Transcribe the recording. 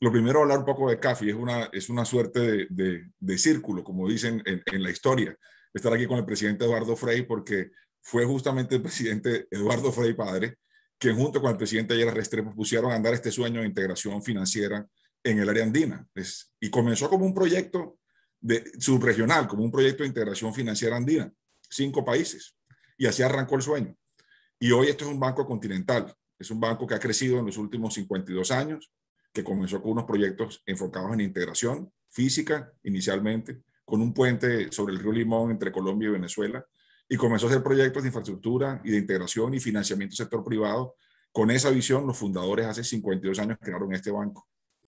lo primero hablar un poco de CAFI, es una, es una suerte de, círculo, como dicen en, la historia, estar aquí con el presidente Eduardo Frei, porque fue justamente el presidente Eduardo Frei Padre, quien junto con el presidente Ayala Restrepo pusieron a andar este sueño de integración financiera en el área andina. y comenzó como un proyecto subregional, como un proyecto de integración financiera andina, cinco países. Y así arrancó el sueño. Y hoy esto es un banco continental, es un banco que ha crecido en los últimos 52 años, que comenzó con unos proyectos enfocados en integración física inicialmente, con un puente sobre el río Limón entre Colombia y Venezuela, y comenzó a hacer proyectos de infraestructura y de integración y financiamiento sector privado. Con esa visión, los fundadores hace 52 años crearon este banco.